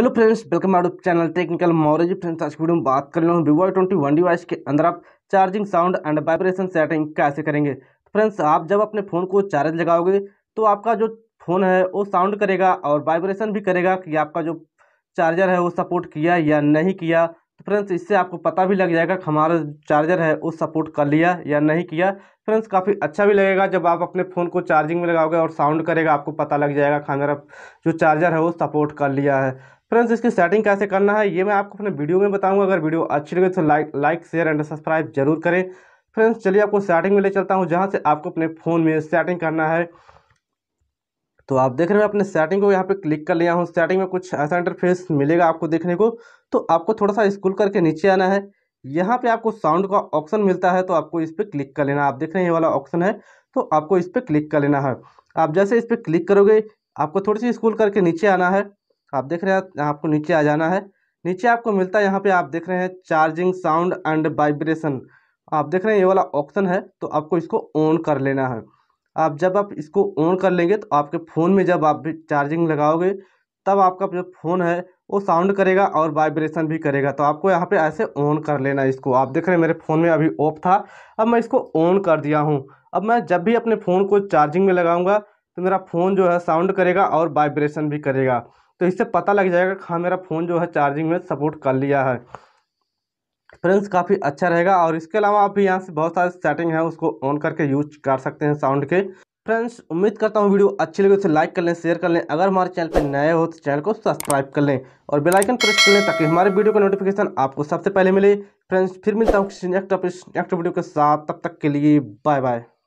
hello friends welcome out channel Technical मॉरेज friends आज की वीडियो में बात कर रहा हूँ वीवो ट्वेंटी वन डिवाइस के अंदर आप charging sound and vibration setting कैसे करेंगे फ्रेंड्स तो आप जब अपने फ़ोन को चार्ज लगाओगे तो आपका जो फ़ोन है वो साउंड करेगा और वाइब्रेशन भी करेगा कि आपका जो चार्जर है वो सपोर्ट किया या नहीं किया तो फ्रेंड्स इससे आपको पता भी लग जाएगा कि हमारा चार्जर है वो सपोर्ट कर लिया या नहीं किया फ्रेंड्स काफ़ी अच्छा भी लगेगा जब आप अपने फ़ोन को चार्जिंग में लगाओगे और साउंड करेगा आपको पता लग जाएगा कि हमारा जो चार्जर है वो सपोर्ट कर लिया है फ्रेंड्स इसकी सेटिंग कैसे करना है ये मैं आपको अपने वीडियो में बताऊंगा अगर वीडियो अच्छी लगे तो like like share and subscribe जरूर करें फ्रेंड्स चलिए आपको सेटिंग में ले चलता हूँ जहाँ से आपको अपने फ़ोन में सेटिंग करना है तो आप देख रहे हैं अपने सेटिंग को यहाँ पे क्लिक कर लिया हूँ सेटिंग में कुछ ऐसा इंटरफेस मिलेगा आपको देखने को तो आपको थोड़ा सा स्कूल करके नीचे आना है यहाँ पे आपको साउंड का ऑप्शन मिलता है तो आपको इस पर क्लिक कर लेना आप देख रहे हैं ये वाला ऑप्शन है तो आपको इस पर क्लिक कर लेना है आप जैसे इस पर क्लिक करोगे आपको थोड़ी सी स्कूल करके नीचे आना है आप देख रहे हैं आपको नीचे आ जाना है नीचे आपको मिलता है यहाँ पे आप देख रहे हैं चार्जिंग साउंड एंड वाइब्रेशन आप देख रहे हैं ये वाला ऑप्शन है तो आपको इसको ऑन कर लेना है आप जब आप इसको ऑन कर लेंगे तो आपके फ़ोन में जब आप चार्जिंग लगाओगे तब आपका जो फ़ोन है वो साउंड करेगा और वाइब्रेशन भी करेगा तो आपको यहाँ पे ऐसे ऑन कर लेना है इसको आप देख रहे हैं मेरे फ़ोन में अभी ऑफ था अब मैं इसको ऑन कर दिया हूँ अब मैं जब भी अपने फ़ोन को चार्जिंग में लगाऊँगा तो मेरा फ़ोन जो है साउंड करेगा और वाइब्रेशन भी करेगा तो इससे पता लग जाएगा कि हाँ मेरा फ़ोन जो है चार्जिंग में सपोर्ट कर लिया है फ्रेंड्स काफ़ी अच्छा रहेगा और इसके अलावा आप भी यहाँ से बहुत सारे सेटिंग है उसको ऑन करके यूज कर सकते हैं साउंड के फ्रेंड्स उम्मीद करता हूँ वीडियो अच्छी लगी उसे लाइक कर लें शेयर कर लें अगर हमारे चैनल पर नए हो तो चैनल को सब्सक्राइब कर लें और बेल आइकन प्रेस कर लें ताकि हमारे वीडियो का नोटिफिकेशन आपको सबसे पहले मिले फ्रेंड्स फिर मिलता हूँ किसी नेक्स्ट नेक्स्ट वीडियो के साथ तब तक के लिए बाय बाय